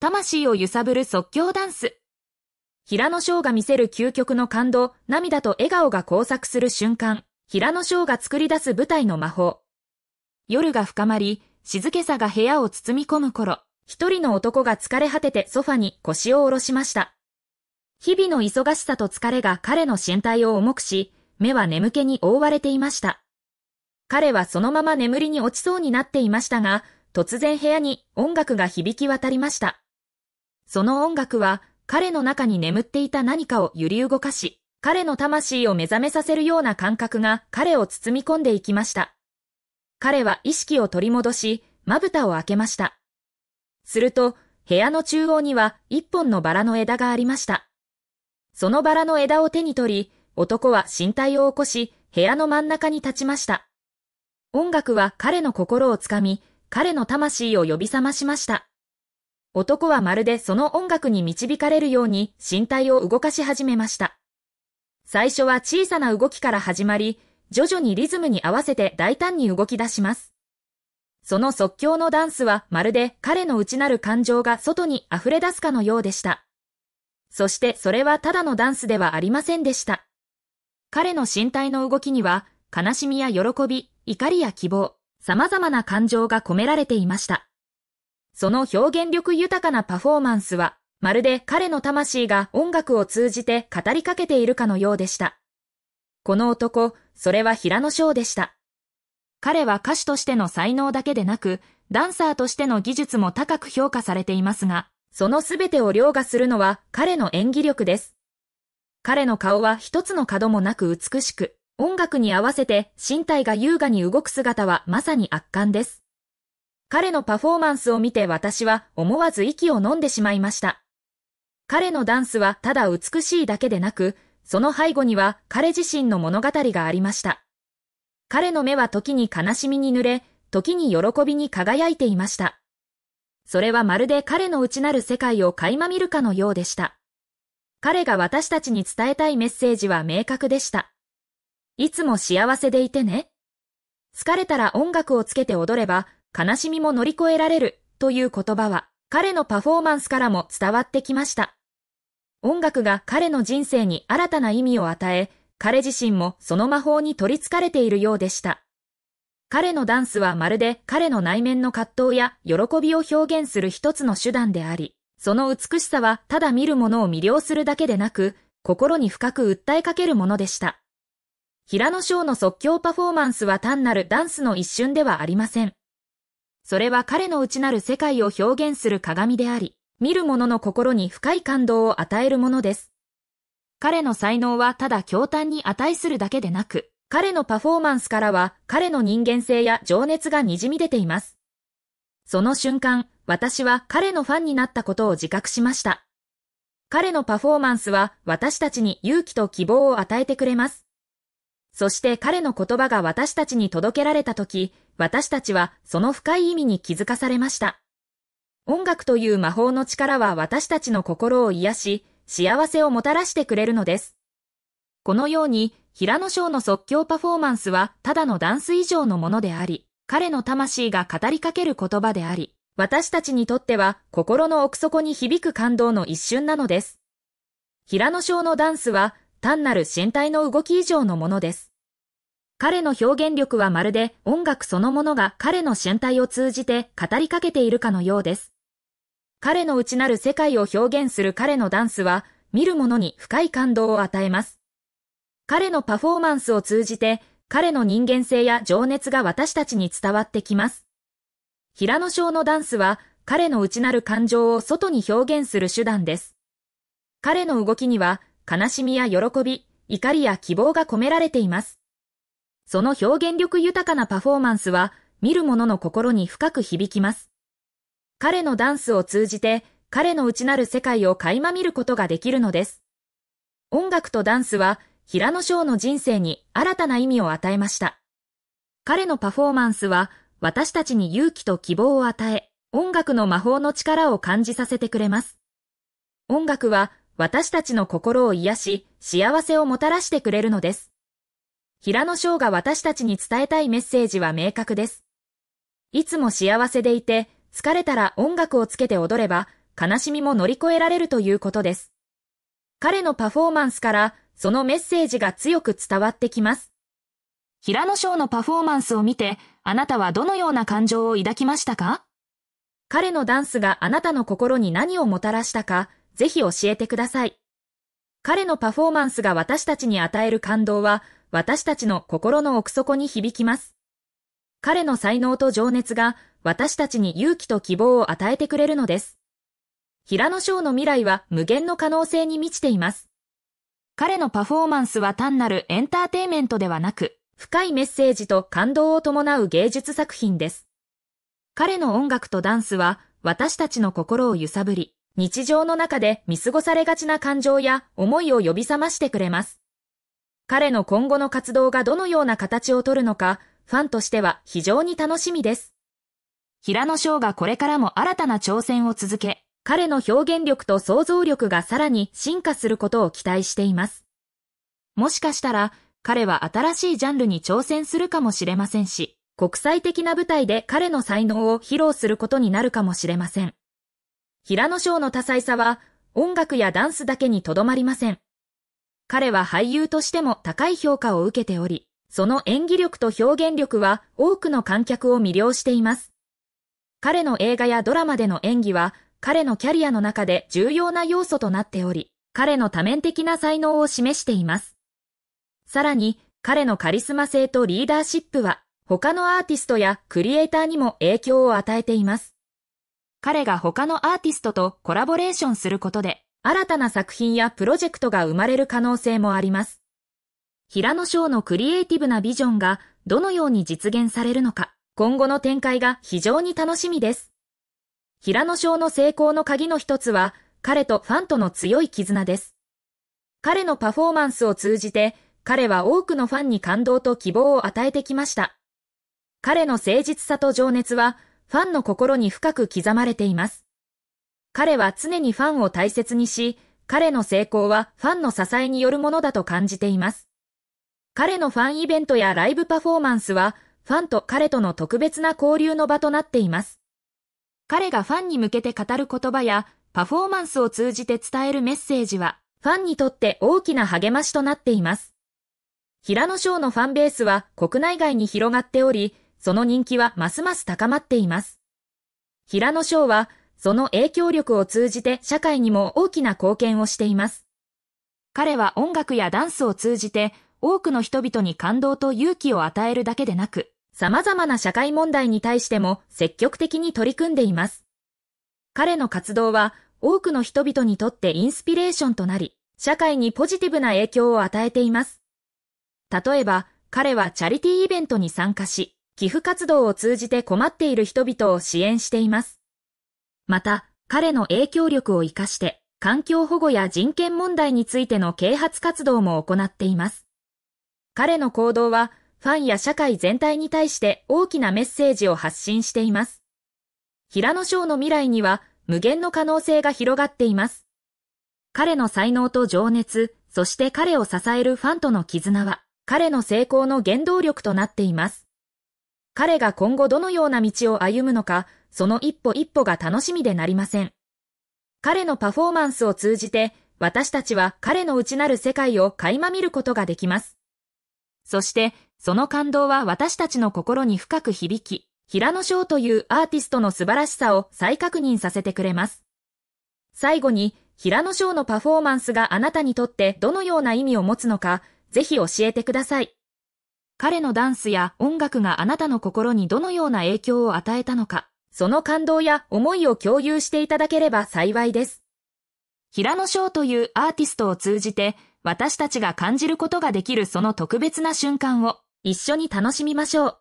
魂を揺さぶる即興ダンス。平野翔が見せる究極の感動、涙と笑顔が交錯する瞬間、平野翔が作り出す舞台の魔法。夜が深まり、静けさが部屋を包み込む頃、一人の男が疲れ果ててソファに腰を下ろしました。日々の忙しさと疲れが彼の身体を重くし、目は眠気に覆われていました。彼はそのまま眠りに落ちそうになっていましたが、突然部屋に音楽が響き渡りました。その音楽は彼の中に眠っていた何かを揺り動かし、彼の魂を目覚めさせるような感覚が彼を包み込んでいきました。彼は意識を取り戻し、まぶたを開けました。すると、部屋の中央には一本のバラの枝がありました。そのバラの枝を手に取り、男は身体を起こし、部屋の真ん中に立ちました。音楽は彼の心をつかみ、彼の魂を呼び覚ましました。男はまるでその音楽に導かれるように身体を動かし始めました。最初は小さな動きから始まり、徐々にリズムに合わせて大胆に動き出します。その即興のダンスはまるで彼の内なる感情が外に溢れ出すかのようでした。そしてそれはただのダンスではありませんでした。彼の身体の動きには悲しみや喜び、怒りや希望、様々な感情が込められていました。その表現力豊かなパフォーマンスは、まるで彼の魂が音楽を通じて語りかけているかのようでした。この男、それは平野翔でした。彼は歌手としての才能だけでなく、ダンサーとしての技術も高く評価されていますが、その全てを凌駕するのは彼の演技力です。彼の顔は一つの角もなく美しく、音楽に合わせて身体が優雅に動く姿はまさに圧巻です。彼のパフォーマンスを見て私は思わず息を飲んでしまいました。彼のダンスはただ美しいだけでなく、その背後には彼自身の物語がありました。彼の目は時に悲しみに濡れ、時に喜びに輝いていました。それはまるで彼の内なる世界を垣間見るかのようでした。彼が私たちに伝えたいメッセージは明確でした。いつも幸せでいてね。疲れたら音楽をつけて踊れば、悲しみも乗り越えられるという言葉は彼のパフォーマンスからも伝わってきました。音楽が彼の人生に新たな意味を与え、彼自身もその魔法に取り憑かれているようでした。彼のダンスはまるで彼の内面の葛藤や喜びを表現する一つの手段であり、その美しさはただ見るものを魅了するだけでなく、心に深く訴えかけるものでした。平野翔の即興パフォーマンスは単なるダンスの一瞬ではありません。それは彼の内なる世界を表現する鏡であり、見る者の心に深い感動を与えるものです。彼の才能はただ狂端に値するだけでなく、彼のパフォーマンスからは彼の人間性や情熱が滲み出ています。その瞬間、私は彼のファンになったことを自覚しました。彼のパフォーマンスは私たちに勇気と希望を与えてくれます。そして彼の言葉が私たちに届けられた時、私たちはその深い意味に気づかされました。音楽という魔法の力は私たちの心を癒し、幸せをもたらしてくれるのです。このように、平野翔の即興パフォーマンスはただのダンス以上のものであり、彼の魂が語りかける言葉であり、私たちにとっては心の奥底に響く感動の一瞬なのです。平野翔のダンスは単なる身体の動き以上のものです。彼の表現力はまるで音楽そのものが彼の身体を通じて語りかけているかのようです。彼の内なる世界を表現する彼のダンスは、見る者に深い感動を与えます。彼のパフォーマンスを通じて、彼の人間性や情熱が私たちに伝わってきます。平野翔のダンスは、彼の内なる感情を外に表現する手段です。彼の動きには、悲しみや喜び、怒りや希望が込められています。その表現力豊かなパフォーマンスは、見る者の心に深く響きます。彼のダンスを通じて、彼の内なる世界を垣間見ることができるのです。音楽とダンスは、平野翔の人生に新たな意味を与えました。彼のパフォーマンスは、私たちに勇気と希望を与え、音楽の魔法の力を感じさせてくれます。音楽は、私たちの心を癒し、幸せをもたらしてくれるのです。平野翔が私たちに伝えたいメッセージは明確です。いつも幸せでいて、疲れたら音楽をつけて踊れば、悲しみも乗り越えられるということです。彼のパフォーマンスから、そのメッセージが強く伝わってきます。平野翔のパフォーマンスを見て、あなたはどのような感情を抱きましたか彼のダンスがあなたの心に何をもたらしたか、ぜひ教えてください。彼のパフォーマンスが私たちに与える感動は、私たちの心の奥底に響きます。彼の才能と情熱が私たちに勇気と希望を与えてくれるのです。平野翔の未来は無限の可能性に満ちています。彼のパフォーマンスは単なるエンターテイメントではなく、深いメッセージと感動を伴う芸術作品です。彼の音楽とダンスは私たちの心を揺さぶり、日常の中で見過ごされがちな感情や思いを呼び覚ましてくれます。彼の今後の活動がどのような形をとるのか、ファンとしては非常に楽しみです。平野翔がこれからも新たな挑戦を続け、彼の表現力と想像力がさらに進化することを期待しています。もしかしたら、彼は新しいジャンルに挑戦するかもしれませんし、国際的な舞台で彼の才能を披露することになるかもしれません。平野翔の多彩さは、音楽やダンスだけにとどまりません。彼は俳優としても高い評価を受けており、その演技力と表現力は多くの観客を魅了しています。彼の映画やドラマでの演技は、彼のキャリアの中で重要な要素となっており、彼の多面的な才能を示しています。さらに、彼のカリスマ性とリーダーシップは、他のアーティストやクリエイターにも影響を与えています。彼が他のアーティストとコラボレーションすることで、新たな作品やプロジェクトが生まれる可能性もあります。平野翔のクリエイティブなビジョンがどのように実現されるのか、今後の展開が非常に楽しみです。平野翔の成功の鍵の一つは、彼とファンとの強い絆です。彼のパフォーマンスを通じて、彼は多くのファンに感動と希望を与えてきました。彼の誠実さと情熱は、ファンの心に深く刻まれています。彼は常にファンを大切にし、彼の成功はファンの支えによるものだと感じています。彼のファンイベントやライブパフォーマンスは、ファンと彼との特別な交流の場となっています。彼がファンに向けて語る言葉や、パフォーマンスを通じて伝えるメッセージは、ファンにとって大きな励ましとなっています。平野翔のファンベースは国内外に広がっており、その人気はますます高まっています。平野翔はその影響力を通じて社会にも大きな貢献をしています。彼は音楽やダンスを通じて多くの人々に感動と勇気を与えるだけでなく、様々な社会問題に対しても積極的に取り組んでいます。彼の活動は多くの人々にとってインスピレーションとなり、社会にポジティブな影響を与えています。例えば、彼はチャリティーイベントに参加し、寄付活動を通じて困っている人々を支援しています。また、彼の影響力を活かして、環境保護や人権問題についての啓発活動も行っています。彼の行動は、ファンや社会全体に対して大きなメッセージを発信しています。平野翔の未来には、無限の可能性が広がっています。彼の才能と情熱、そして彼を支えるファンとの絆は、彼の成功の原動力となっています。彼が今後どのような道を歩むのか、その一歩一歩が楽しみでなりません。彼のパフォーマンスを通じて、私たちは彼の内なる世界を垣間見ることができます。そして、その感動は私たちの心に深く響き、平野翔というアーティストの素晴らしさを再確認させてくれます。最後に、平野翔のパフォーマンスがあなたにとってどのような意味を持つのか、ぜひ教えてください。彼のダンスや音楽があなたの心にどのような影響を与えたのか。その感動や思いを共有していただければ幸いです。平野翔というアーティストを通じて、私たちが感じることができるその特別な瞬間を一緒に楽しみましょう。